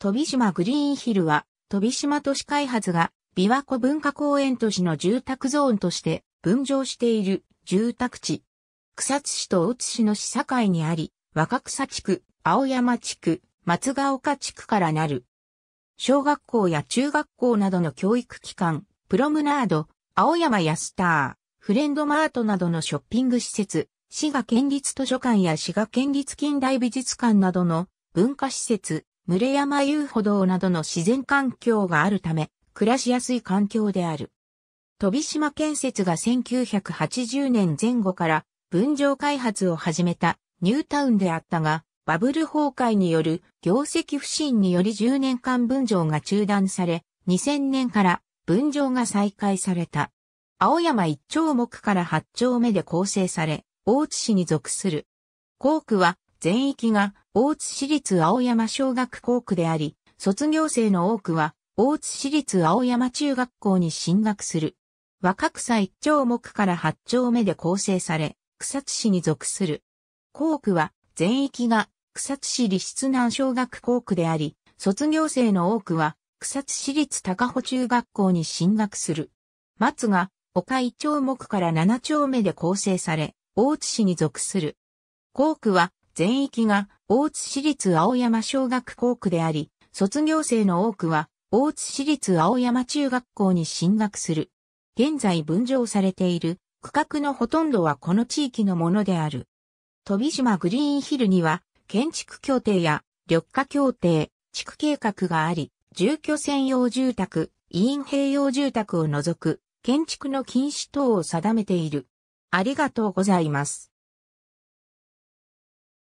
飛島グリーンヒルは、飛島都市開発が、琵琶湖文化公園都市の住宅ゾーンとして分譲している住宅地。草津市と大津市の市境にあり、若草地区、青山地区、松ヶ丘地区からなる。小学校や中学校などの教育機関、プロムナード、青山やスター、フレンドマートなどのショッピング施設、滋賀県立図書館や滋賀県立近代美術館などの文化施設、群山遊歩道などの自然環境があるため、暮らしやすい環境である。飛島建設が1980年前後から分譲開発を始めたニュータウンであったが、バブル崩壊による業績不振により10年間分譲が中断され、2000年から分譲が再開された。青山一丁目から八丁目で構成され、大津市に属する。校区は全域が大津市立青山小学校区であり、卒業生の多くは、大津市立青山中学校に進学する。若草一丁目から八丁目で構成され、草津市に属する。校区は、全域が草津市立質南小学校区であり、卒業生の多くは、草津市立高穂中学校に進学する。松が、丘一丁目から七丁目で構成され、大津市に属する。校区は、全域が大津市立青山小学校区であり、卒業生の多くは、大津市立青山中学校に進学する。現在分譲されている区画のほとんどはこの地域のものである。飛島グリーンヒルには、建築協定や緑化協定、地区計画があり、住居専用住宅、委員併用住宅を除く、建築の禁止等を定めている。ありがとうございます。